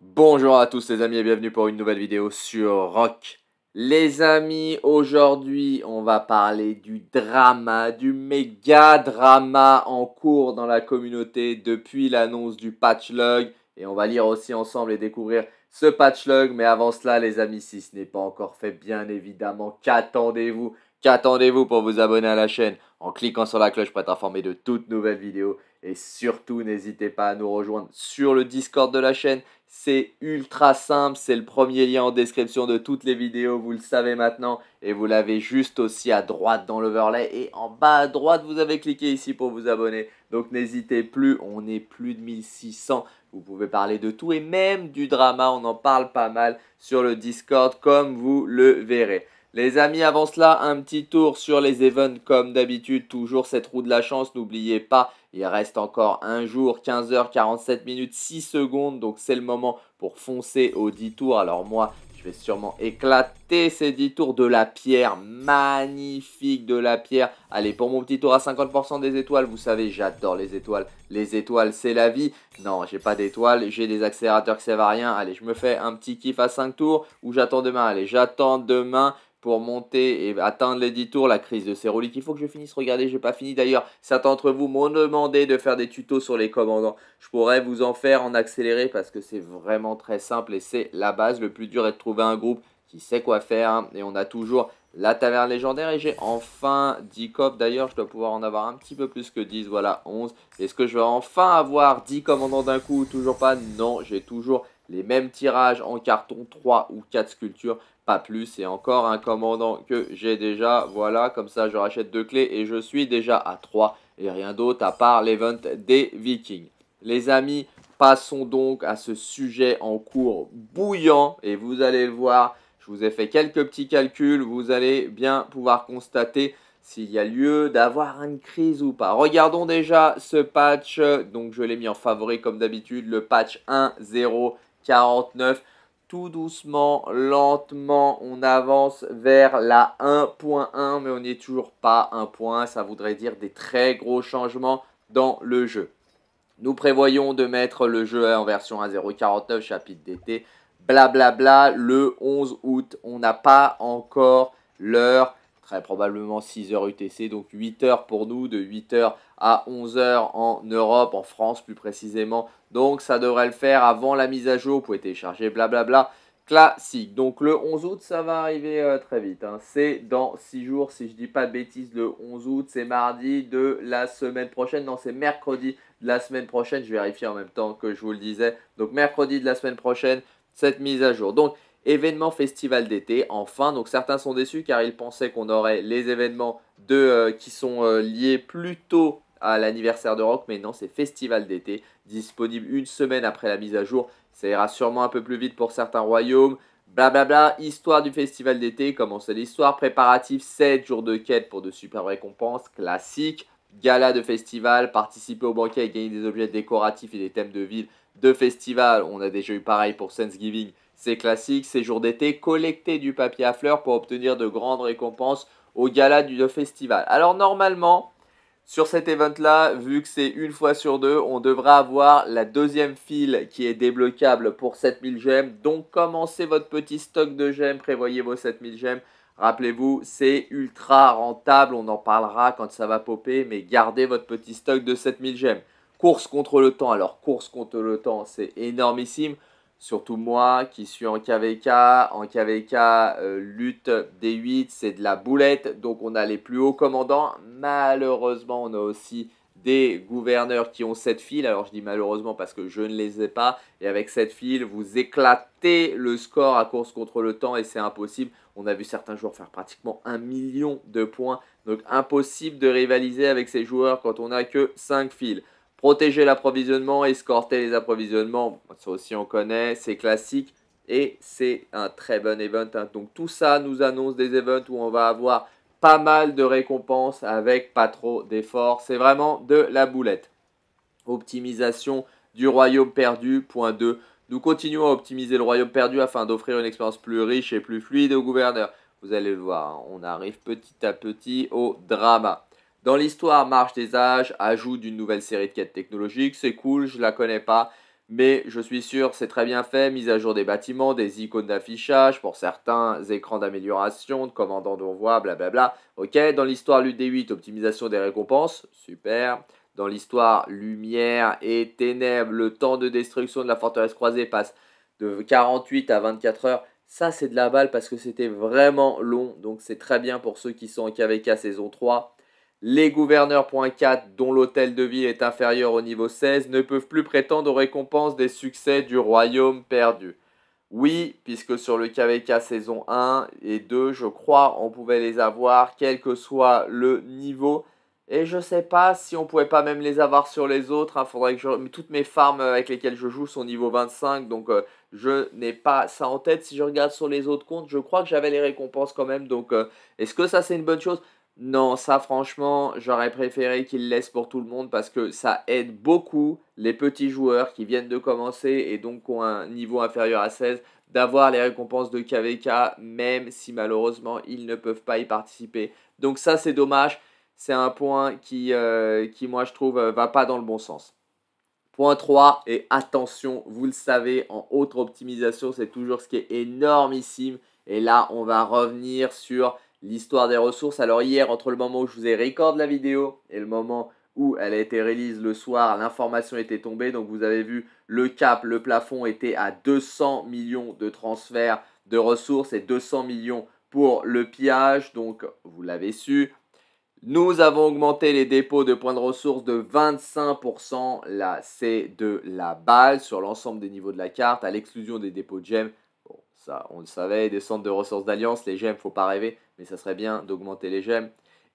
Bonjour à tous les amis et bienvenue pour une nouvelle vidéo sur Rock. Les amis, aujourd'hui on va parler du drama, du méga drama en cours dans la communauté depuis l'annonce du patch log. Et on va lire aussi ensemble et découvrir ce patchlog. Mais avant cela, les amis, si ce n'est pas encore fait, bien évidemment, qu'attendez-vous Qu'attendez-vous pour vous abonner à la chaîne En cliquant sur la cloche pour être informé de toutes nouvelles vidéos. Et surtout, n'hésitez pas à nous rejoindre sur le Discord de la chaîne. C'est ultra simple, c'est le premier lien en description de toutes les vidéos, vous le savez maintenant. Et vous l'avez juste aussi à droite dans l'overlay. Et en bas à droite, vous avez cliqué ici pour vous abonner. Donc n'hésitez plus, on est plus de 1600. Vous pouvez parler de tout et même du drama, on en parle pas mal sur le Discord comme vous le verrez. Les amis, avant cela, un petit tour sur les events comme d'habitude. Toujours cette roue de la chance, n'oubliez pas, il reste encore un jour, 15h47 minutes 6 secondes. Donc c'est le moment pour foncer aux 10 tours. Alors moi, je vais sûrement éclater ces 10 tours de la pierre. Magnifique de la pierre. Allez, pour mon petit tour à 50% des étoiles, vous savez, j'adore les étoiles. Les étoiles, c'est la vie. Non, j'ai pas d'étoiles, j'ai des accélérateurs qui servent à rien. Allez, je me fais un petit kiff à 5 tours ou j'attends demain. Allez, j'attends demain pour monter et atteindre les 10 tours, la crise de ces reliques Il faut que je finisse. Regardez, j'ai pas fini d'ailleurs. Certains d'entre vous m'ont demandé de faire des tutos sur les commandants. Je pourrais vous en faire en accéléré parce que c'est vraiment très simple et c'est la base. Le plus dur est de trouver un groupe qui sait quoi faire. Hein. Et on a toujours la taverne légendaire et j'ai enfin 10 coffres. D'ailleurs, je dois pouvoir en avoir un petit peu plus que 10. Voilà, 11. Est-ce que je vais enfin avoir 10 commandants d'un coup Toujours pas. Non, j'ai toujours les mêmes tirages en carton, 3 ou 4 sculptures, pas plus. Et encore un commandant que j'ai déjà, voilà, comme ça je rachète deux clés et je suis déjà à 3 et rien d'autre à part l'event des Vikings. Les amis, passons donc à ce sujet en cours bouillant et vous allez le voir, je vous ai fait quelques petits calculs, vous allez bien pouvoir constater s'il y a lieu d'avoir une crise ou pas. Regardons déjà ce patch, donc je l'ai mis en favori comme d'habitude, le patch 1-0. 49. Tout doucement, lentement, on avance vers la 1.1, mais on n'est toujours pas 1.1. Ça voudrait dire des très gros changements dans le jeu. Nous prévoyons de mettre le jeu en version 1.0.49, chapitre d'été. Blablabla, le 11 août. On n'a pas encore l'heure très probablement 6 h UTC, donc 8 h pour nous, de 8 h à 11 h en Europe, en France plus précisément. Donc ça devrait le faire avant la mise à jour, vous pouvez télécharger blablabla. Classique. Donc le 11 août, ça va arriver euh, très vite. Hein. C'est dans 6 jours, si je dis pas de bêtises, le 11 août, c'est mardi de la semaine prochaine. Non, c'est mercredi de la semaine prochaine. Je vérifie en même temps que je vous le disais. Donc mercredi de la semaine prochaine, cette mise à jour. Donc événements festival d'été enfin. Donc certains sont déçus car ils pensaient qu'on aurait les événements de, euh, qui sont euh, liés plutôt à l'anniversaire de Rock, mais non, c'est festival d'été, disponible une semaine après la mise à jour. Ça ira sûrement un peu plus vite pour certains royaumes. Blablabla, bla bla, histoire du festival d'été, commence l'histoire, préparatif 7 jours de quête pour de super récompenses, classique, gala de festival, participer au banquet et gagner des objets décoratifs et des thèmes de ville de festival. On a déjà eu pareil pour Thanksgiving c'est classique, ces jours d'été, collecter du papier à fleurs pour obtenir de grandes récompenses au gala du festival. Alors normalement, sur cet event-là, vu que c'est une fois sur deux, on devra avoir la deuxième file qui est débloquable pour 7000 gemmes. Donc commencez votre petit stock de gemmes, prévoyez vos 7000 gemmes. Rappelez-vous, c'est ultra rentable, on en parlera quand ça va popper, mais gardez votre petit stock de 7000 gemmes. Course contre le temps, alors course contre le temps, c'est énormissime. Surtout moi qui suis en KVK. En KVK, euh, lutte D8, c'est de la boulette. Donc on a les plus hauts commandants. Malheureusement, on a aussi des gouverneurs qui ont 7 files Alors je dis malheureusement parce que je ne les ai pas. Et avec cette file, vous éclatez le score à course contre le temps et c'est impossible. On a vu certains joueurs faire pratiquement un million de points. Donc impossible de rivaliser avec ces joueurs quand on n'a que 5 files. Protéger l'approvisionnement, escorter les approvisionnements, ça aussi on connaît, c'est classique et c'est un très bon event. Hein. Donc tout ça nous annonce des events où on va avoir pas mal de récompenses avec pas trop d'efforts. C'est vraiment de la boulette. Optimisation du royaume perdu, point 2. Nous continuons à optimiser le royaume perdu afin d'offrir une expérience plus riche et plus fluide au gouverneur. Vous allez le voir, hein, on arrive petit à petit au drama. Dans l'histoire Marche des âges, ajout d'une nouvelle série de quêtes technologiques, c'est cool, je la connais pas, mais je suis sûr, c'est très bien fait, mise à jour des bâtiments, des icônes d'affichage pour certains, écrans d'amélioration, de commandants d'envoi, blablabla. Ok, dans l'histoire l'UD8, optimisation des récompenses, super. Dans l'histoire lumière et ténèbres, le temps de destruction de la forteresse croisée passe de 48 à 24 heures. Ça, c'est de la balle parce que c'était vraiment long, donc c'est très bien pour ceux qui sont en KVK saison 3. Les gouverneurs.4 dont l'hôtel de ville est inférieur au niveau 16, ne peuvent plus prétendre aux récompenses des succès du royaume perdu. Oui, puisque sur le KVK saison 1 et 2, je crois, on pouvait les avoir, quel que soit le niveau. Et je sais pas si on pouvait pas même les avoir sur les autres. Hein. faudrait que Toutes mes farms euh, avec lesquelles je joue sont niveau 25, donc euh, je n'ai pas ça en tête. Si je regarde sur les autres comptes, je crois que j'avais les récompenses quand même. Donc euh, est-ce que ça c'est une bonne chose non, ça franchement, j'aurais préféré qu'il laisse pour tout le monde parce que ça aide beaucoup les petits joueurs qui viennent de commencer et donc ont un niveau inférieur à 16 d'avoir les récompenses de KVK même si malheureusement ils ne peuvent pas y participer. Donc ça c'est dommage, c'est un point qui, euh, qui moi je trouve euh, va pas dans le bon sens. Point 3, et attention, vous le savez, en haute optimisation, c'est toujours ce qui est énormissime. Et là, on va revenir sur l'histoire des ressources. Alors hier, entre le moment où je vous ai record la vidéo et le moment où elle a été release le soir, l'information était tombée. Donc vous avez vu, le cap, le plafond était à 200 millions de transferts de ressources et 200 millions pour le pillage. Donc vous l'avez su. Nous avons augmenté les dépôts de points de ressources de 25%. Là, c'est de la balle sur l'ensemble des niveaux de la carte, à l'exclusion des dépôts de gemmes. Bon, ça, on le savait. Des centres de ressources d'alliance, les gemmes, faut pas rêver mais ça serait bien d'augmenter les gemmes,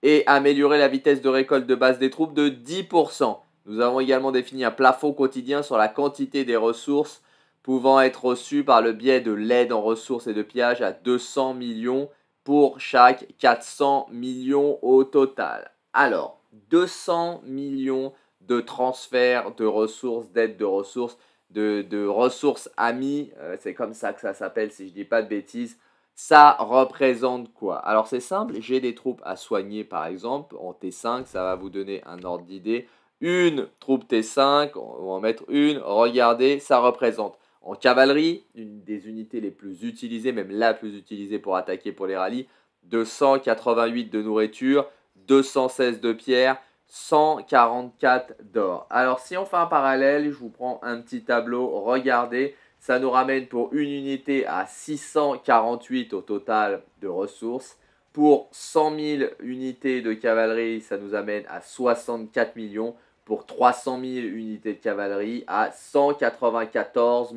et améliorer la vitesse de récolte de base des troupes de 10%. Nous avons également défini un plafond quotidien sur la quantité des ressources pouvant être reçues par le biais de l'aide en ressources et de pillage à 200 millions pour chaque 400 millions au total. Alors, 200 millions de transferts de ressources, d'aide de ressources, de, ressources amies, euh, c'est comme ça que ça s'appelle si je ne dis pas de bêtises, ça représente quoi Alors c'est simple, j'ai des troupes à soigner par exemple en T5, ça va vous donner un ordre d'idée. Une troupe T5, on va en mettre une, regardez, ça représente en cavalerie, une des unités les plus utilisées, même la plus utilisée pour attaquer pour les rallyes, 288 de nourriture, 216 de pierre, 144 d'or. Alors si on fait un parallèle, je vous prends un petit tableau, regardez, ça nous ramène pour une unité à 648 au total de ressources. Pour 100 000 unités de cavalerie, ça nous amène à 64 millions. Pour 300 000 unités de cavalerie, à 194 400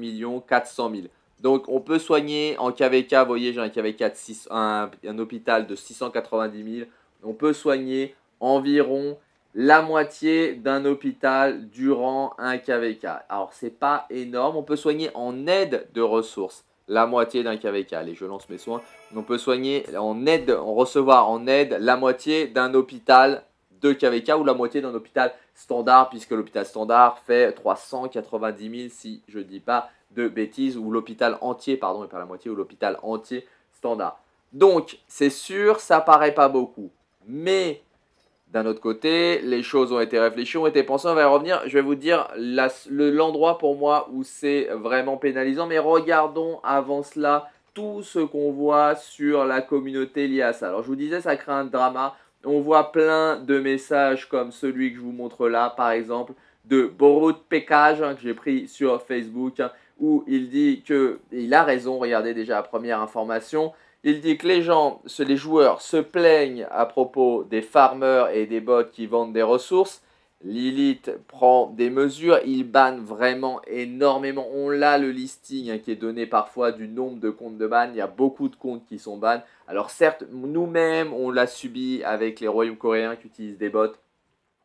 000. Donc on peut soigner en KVK, vous voyez j'ai un KVK de un, hôpital de 690 000. On peut soigner environ la moitié d'un hôpital durant un KVK. Alors c'est pas énorme, on peut soigner en aide de ressources la moitié d'un KVK. Allez, je lance mes soins. On peut soigner en aide, en recevoir en aide la moitié d'un hôpital de KVK ou la moitié d'un hôpital standard, puisque l'hôpital standard fait 390 000 si je ne dis pas de bêtises, ou l'hôpital entier, pardon, et pas la moitié, ou l'hôpital entier standard. Donc, c'est sûr, ça paraît pas beaucoup. Mais d'un autre côté, les choses ont été réfléchies, ont été pensées. On va y revenir. Je vais vous dire l'endroit pour moi où c'est vraiment pénalisant. Mais regardons avant cela tout ce qu'on voit sur la communauté liée à ça. Alors, je vous disais, ça crée un drama. On voit plein de messages comme celui que je vous montre là, par exemple, de Borut Pekaj hein, que j'ai pris sur Facebook, hein, où il dit qu'il a raison, regardez déjà la première information, il dit que les gens, les joueurs se plaignent à propos des farmers et des bots qui vendent des ressources. Lilith prend des mesures, il bannent vraiment énormément. On l'a le listing hein, qui est donné parfois du nombre de comptes de ban. Il y a beaucoup de comptes qui sont bannés. Alors certes, nous-mêmes, on l'a subi avec les royaumes coréens qui utilisent des bots.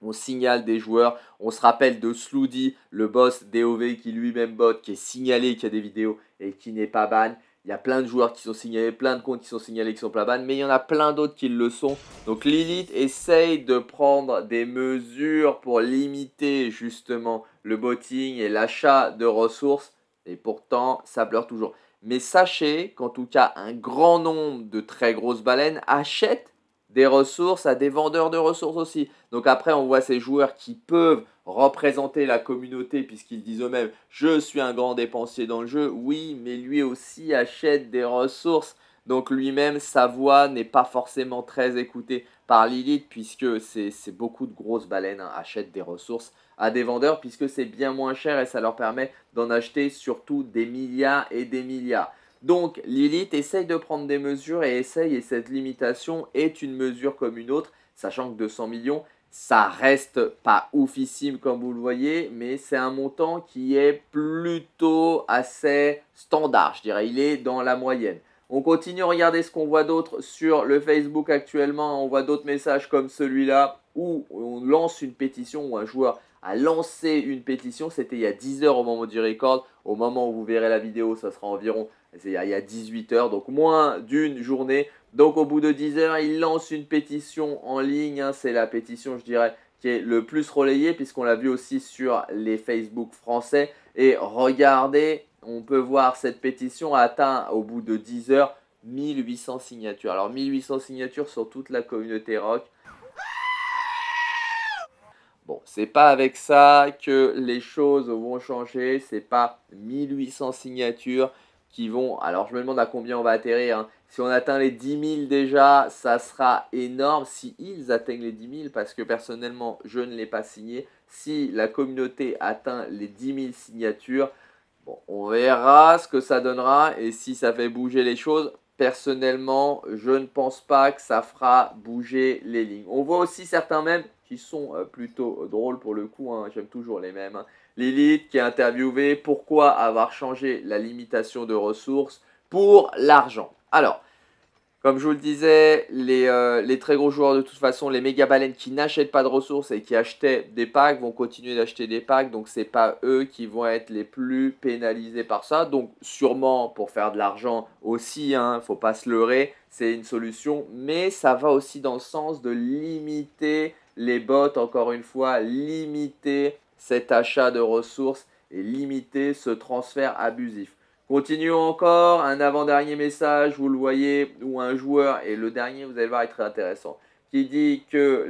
On signale des joueurs. On se rappelle de Sloody, le boss DOV qui lui-même botte, qui est signalé, qui a des vidéos et qui n'est pas ban. Il y a plein de joueurs qui sont signalés, plein de comptes qui sont signalés qui sont pas mais il y en a plein d'autres qui le sont. Donc Lilith essaye de prendre des mesures pour limiter justement le botting et l'achat de ressources, et pourtant ça pleure toujours. Mais sachez qu'en tout cas, un grand nombre de très grosses baleines achètent des ressources à des vendeurs de ressources aussi. Donc après, on voit ces joueurs qui peuvent représenter la communauté puisqu'ils disent eux-mêmes je suis un grand dépensier dans le jeu. Oui, mais lui aussi achète des ressources. Donc lui-même, sa voix n'est pas forcément très écoutée par Lilith puisque c'est beaucoup de grosses baleines hein, achètent des ressources à des vendeurs puisque c'est bien moins cher et ça leur permet d'en acheter surtout des milliards et des milliards. Donc Lilith essaye de prendre des mesures et essaye, et cette limitation est une mesure comme une autre, sachant que 200 millions, ça reste pas oufissime comme vous le voyez, mais c'est un montant qui est plutôt assez standard, je dirais, il est dans la moyenne. On continue à regarder ce qu'on voit d'autre sur le Facebook actuellement, on voit d'autres messages comme celui-là, où on lance une pétition ou un joueur a lancé une pétition. C'était il y a 10 heures au moment du record. Au moment où vous verrez la vidéo, ça sera environ il y a 18 heures, donc moins d'une journée. Donc au bout de 10 heures, il lance une pétition en ligne. Hein. C'est la pétition, je dirais, qui est le plus relayée puisqu'on l'a vu aussi sur les Facebook français. Et regardez, on peut voir cette pétition atteint au bout de 10 heures 1800 signatures. Alors 1800 signatures sur toute la communauté rock. Bon, c'est pas avec ça que les choses vont changer, c'est pas 1800 signatures qui vont. Alors, je me demande à combien on va atterrir. Hein. Si on atteint les 10 000 déjà, ça sera énorme. Si ils atteignent les 10 000, parce que personnellement, je ne l'ai pas signé. Si la communauté atteint les 10 000 signatures, bon, on verra ce que ça donnera et si ça fait bouger les choses. Personnellement, je ne pense pas que ça fera bouger les lignes. On voit aussi certains même qui sont euh, plutôt euh, drôles pour le coup. Hein, j'aime toujours les mêmes. Hein. Lilith qui a interviewé, Pourquoi avoir changé la limitation de ressources pour l'argent Alors, comme je vous le disais, les, euh, très gros joueurs de toute façon, les méga baleines qui n'achètent pas de ressources et qui achetaient des packs vont continuer d'acheter des packs. Donc c'est pas eux qui vont être les plus pénalisés par ça. Donc sûrement pour faire de l'argent aussi, hein, faut pas se leurrer, c'est une solution. Mais ça va aussi dans le sens de limiter les bots, encore une fois, limiter cet achat de ressources et limiter ce transfert abusif. Continuons encore, un avant-dernier message, vous le voyez, ou un joueur, et le dernier, vous allez voir, est très intéressant, qui dit que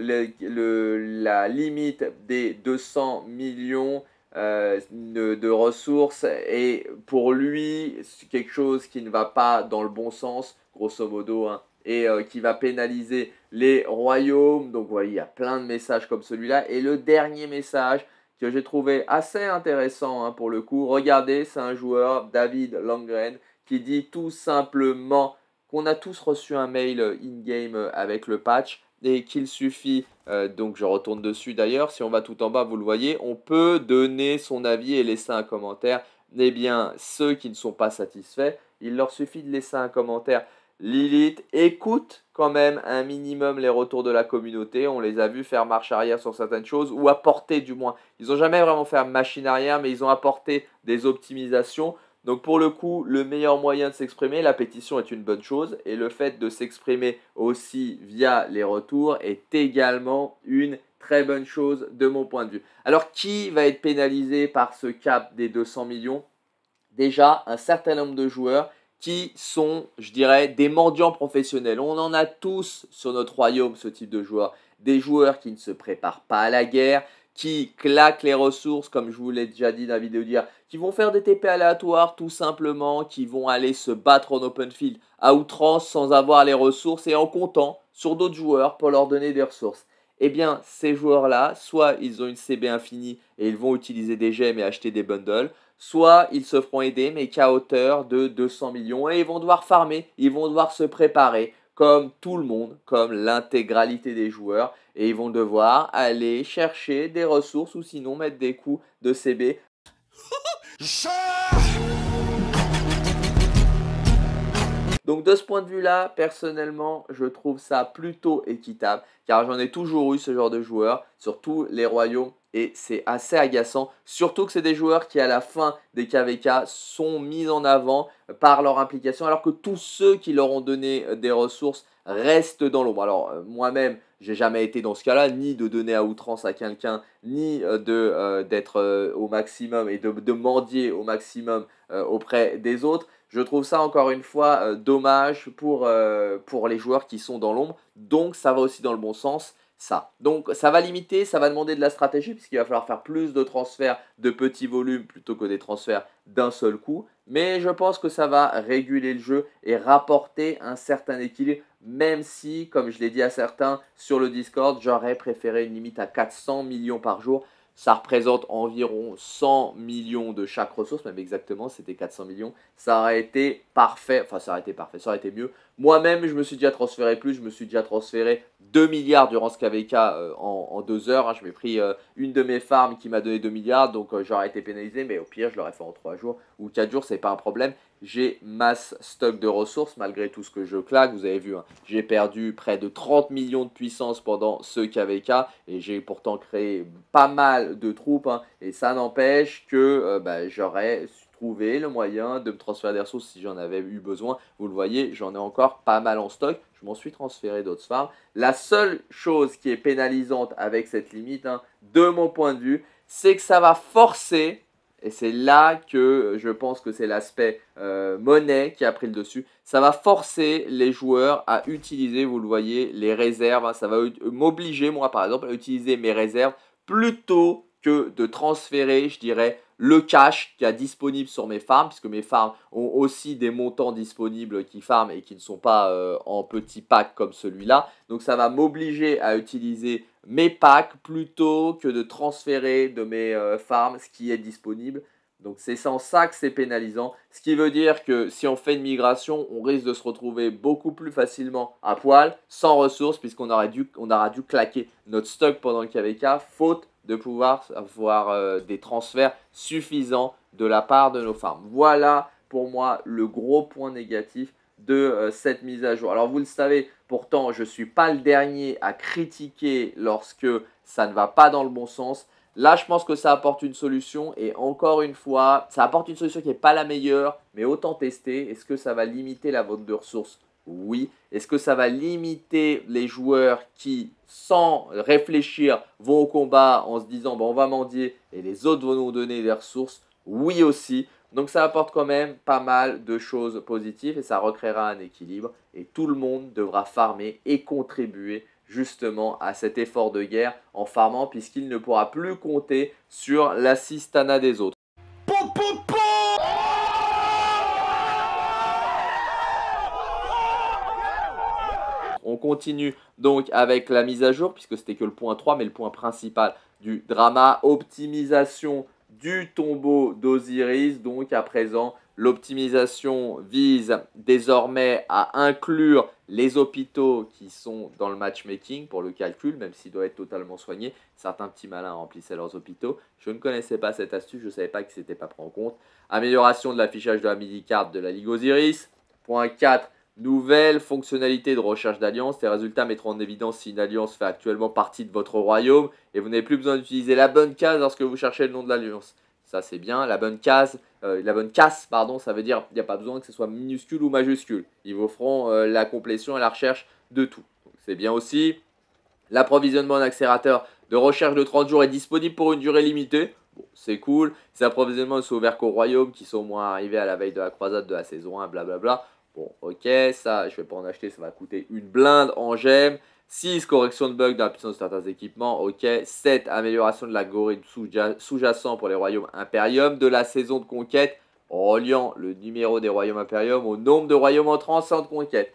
la limite des 200 millions euh, de, ressources est pour lui quelque chose qui ne va pas dans le bon sens, grosso modo. Hein et euh, qui va pénaliser les royaumes. Donc vous voyez, il y a plein de messages comme celui-là. Et le dernier message que j'ai trouvé assez intéressant hein, pour le coup, regardez, c'est un joueur, David Langren, qui dit tout simplement qu'on a tous reçu un mail euh, in-game euh, avec le patch et qu'il suffit, donc je retourne dessus d'ailleurs, si on va tout en bas, vous le voyez, on peut donner son avis et laisser un commentaire. Eh bien, ceux qui ne sont pas satisfaits, il leur suffit de laisser un commentaire. Lilith écoute quand même un minimum les retours de la communauté. On les a vus faire marche arrière sur certaines choses, ou apporter du moins. Ils n'ont jamais vraiment fait machine arrière, mais ils ont apporté des optimisations. Donc pour le coup, le meilleur moyen de s'exprimer, la pétition est une bonne chose, et le fait de s'exprimer aussi via les retours est également une très bonne chose de mon point de vue. Alors qui va être pénalisé par ce cap des 200 millions Déjà, un certain nombre de joueurs qui sont, je dirais, des mendiants professionnels. On en a tous sur notre royaume ce type de joueurs. Des joueurs qui ne se préparent pas à la guerre, qui claquent les ressources, comme je vous l'ai déjà dit dans la vidéo d'hier, qui vont faire des TP aléatoires tout simplement, qui vont aller se battre en open field à outrance sans avoir les ressources et en comptant sur d'autres joueurs pour leur donner des ressources eh bien ces joueurs-là, soit ils ont une CB infinie et ils vont utiliser des gemmes et acheter des bundles, soit ils se feront aider mais qu'à hauteur de 200 millions et ils vont devoir farmer, ils vont devoir se préparer comme tout le monde, comme l'intégralité des joueurs et ils vont devoir aller chercher des ressources ou sinon mettre des coups de CB. Donc de ce point de vue-là, personnellement, je trouve ça plutôt équitable, car j'en ai toujours eu ce genre de joueurs, sur tous les royaumes, et c'est assez agaçant, surtout que c'est des joueurs qui à la fin des KVK sont mis en avant par leur implication, alors que tous ceux qui leur ont donné euh, des ressources restent dans l'ombre. Alors euh, moi-même, j'ai jamais été dans ce cas-là, ni de donner à outrance à quelqu'un, ni euh, d'être au maximum et de, de mendier au maximum auprès des autres. Je trouve ça encore une fois euh, dommage pour, euh, pour les joueurs qui sont dans l'ombre. Donc ça va aussi dans le bon sens, ça. Donc ça va limiter, ça va demander de la stratégie puisqu'il va falloir faire plus de transferts de petits volumes plutôt que des transferts d'un seul coup. Mais je pense que ça va réguler le jeu et rapporter un certain équilibre, même si, comme je l'ai dit à certains sur le Discord, j'aurais préféré une limite à 400 millions par jour ça représente environ 100 millions de chaque ressource, même exactement, c'était 400 millions. Ça aurait été parfait, enfin ça aurait été parfait, ça aurait été mieux moi-même, je me suis déjà transféré plus, je me suis déjà transféré 2 milliards durant ce KVK euh, en, 2 heures. Hein. Je m'ai pris euh, une de mes farms qui m'a donné 2 milliards, donc euh, j'aurais été pénalisé, mais au pire, je l'aurais fait en 3 jours ou 4 jours, c'est pas un problème. J'ai masse stock de ressources malgré tout ce que je claque. Vous avez vu, hein. j'ai perdu près de 30 millions de puissance pendant ce KVK et j'ai pourtant créé pas mal de troupes. Hein. et ça n'empêche que bah, j'aurais le moyen de me transférer des ressources si j'en avais eu besoin. Vous le voyez, j'en ai encore pas mal en stock. Je m'en suis transféré d'autres farms. La seule chose qui est pénalisante avec cette limite, hein, de mon point de vue, c'est que ça va forcer, et c'est là que je pense que c'est l'aspect euh, monnaie qui a pris le dessus, ça va forcer les joueurs à utiliser, vous le voyez, les réserves. Hein. ça va m'obliger, moi par exemple, à utiliser mes réserves plutôt que de transférer, je dirais, le cash qui y a disponible sur mes farms, puisque mes farms ont aussi des montants disponibles qui farment et qui ne sont pas euh, en petits packs comme celui-là. Donc ça va m'obliger à utiliser mes packs plutôt que de transférer de mes euh, farms ce qui est disponible. Donc c'est sans ça que c'est pénalisant, ce qui veut dire que si on fait une migration, on risque de se retrouver beaucoup plus facilement à poil, sans ressources, puisqu'on aura dû, aura dû claquer notre stock pendant le KVK, faute de pouvoir avoir euh, des transferts suffisants de la part de nos femmes. Voilà pour moi le gros point négatif de euh, cette mise à jour. Alors vous le savez, pourtant je ne suis pas le dernier à critiquer lorsque ça ne va pas dans le bon sens. Là, je pense que ça apporte une solution et encore une fois, ça apporte une solution qui n'est pas la meilleure, mais autant tester. Est-ce que ça va limiter la vente de ressources oui. Est-ce que ça va limiter les joueurs qui, sans réfléchir, vont au combat en se disant bon, bah, on va mendier et les autres vont nous donner des ressources Oui aussi. Donc ça apporte quand même pas mal de choses positives et ça recréera un équilibre et tout le monde devra farmer et contribuer justement à cet effort de guerre en farmant puisqu'il ne pourra plus compter sur l'assistana des autres. continue donc avec la mise à jour, puisque c'était que le point 3, mais le point principal du drama, optimisation du tombeau d'Osiris. Donc à présent, l'optimisation vise désormais à inclure les hôpitaux qui sont dans le matchmaking pour le calcul, même s'il doit être totalement soigné. Certains petits malins remplissaient leurs hôpitaux. Je ne connaissais pas cette astuce, je ne savais pas que c'était pas pris en compte. Amélioration de l'affichage de la midi-carte de la Ligue Osiris. Point 4, Nouvelle fonctionnalité de recherche d'alliance. Les résultats mettront en évidence si une alliance fait actuellement partie de votre royaume et vous n'avez plus besoin d'utiliser la bonne case lorsque vous cherchez le nom de l'alliance. Ça c'est bien. La bonne case, euh, la bonne casse, pardon, ça veut dire qu'il n'y a pas besoin que ce soit minuscule ou majuscule. Ils vous feront euh, la complétion et la recherche de tout. C'est bien aussi. L'approvisionnement en accélérateur de recherche de 30 jours est disponible pour une durée limitée. Bon, c'est cool. Ces approvisionnements ne sont ouverts qu'aux royaumes qui sont au moins arrivés à la veille de la croisade de la saison 1, blablabla. Bon, ok, ça, je vais pas en acheter, ça va coûter une blinde en gemmes. 6, correction de bugs dans la puissance de certains équipements, ok. 7, amélioration de l'algorithme sous-jacent pour les royaumes impérium de la saison de conquête reliant le numéro des royaumes impérium au nombre de royaumes en en de conquête.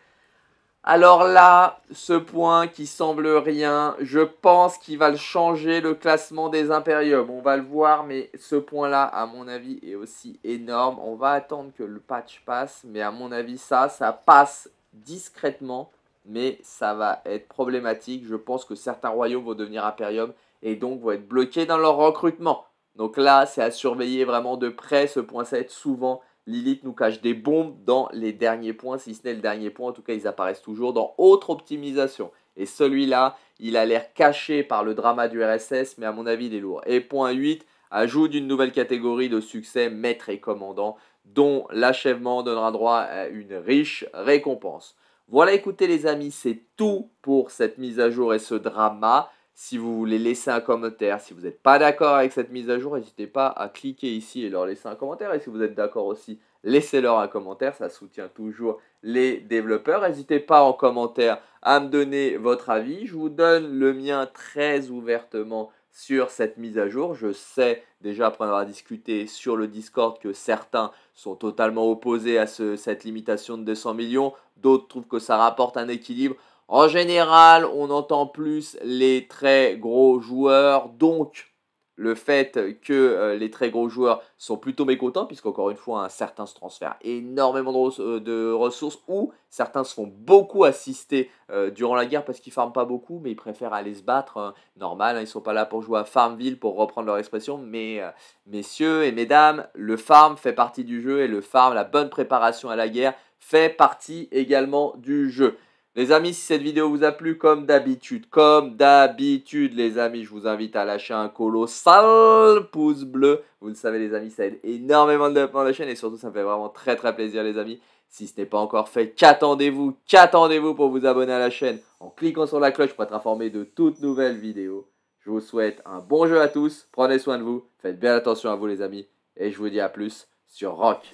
Alors là, ce point qui semble rien, je pense qu'il va le changer le classement des impériums. On va le voir, mais ce point-là, à mon avis, est aussi énorme. On va attendre que le patch passe, mais à mon avis, ça, ça passe discrètement, mais ça va être problématique. Je pense que certains royaumes vont devenir Imperium et donc vont être bloqués dans leur recrutement. Donc là, c'est à surveiller vraiment de près. Ce point, ça va être souvent Lilith nous cache des bombes dans les derniers points, si ce n'est le dernier point, en tout cas ils apparaissent toujours dans autre optimisation. Et celui-là, il a l'air caché par le drama du RSS, mais à mon avis il est lourd. Et point 8, ajout d'une nouvelle catégorie de succès, maître et commandant, dont l'achèvement donnera droit à une riche récompense. Voilà, écoutez les amis, c'est tout pour cette mise à jour et ce drama. Si vous voulez laisser un commentaire, si vous n'êtes pas d'accord avec cette mise à jour, n'hésitez pas à cliquer ici et leur laisser un commentaire. Et si vous êtes d'accord aussi, laissez-leur un commentaire, ça soutient toujours les développeurs. N'hésitez pas en commentaire à me donner votre avis. Je vous donne le mien très ouvertement sur cette mise à jour. Je sais déjà après avoir discuté sur le Discord que certains sont totalement opposés à cette limitation de 200 millions, d'autres trouvent que ça rapporte un équilibre. En général, on entend plus les très gros joueurs, donc le fait que euh, les très gros joueurs sont plutôt mécontents, puisqu'encore une fois, certains se transfèrent énormément euh, de, ressources, ou certains se font beaucoup assister euh, durant la guerre parce qu'ils farment pas beaucoup, mais ils préfèrent aller se battre. Hein. Normal, hein, ils ne sont pas là pour jouer à Farmville, pour reprendre leur expression, mais messieurs et mesdames, le farm fait partie du jeu, et le farm, la bonne préparation à la guerre, fait partie également du jeu. Les amis, si cette vidéo vous a plu, comme d'habitude, comme d'habitude, les amis, je vous invite à lâcher un colossal pouce bleu. Vous le savez, les amis, ça aide énormément le développement de la chaîne et surtout, ça me fait vraiment très très plaisir, les amis. Si ce n'est pas encore fait, qu'attendez-vous Qu'attendez-vous pour vous abonner à la chaîne en cliquant sur la cloche pour être informé de toutes nouvelles vidéos. Je vous souhaite un bon jeu à tous, prenez soin de vous, faites bien attention à vous, les amis, et je vous dis à plus sur Rock.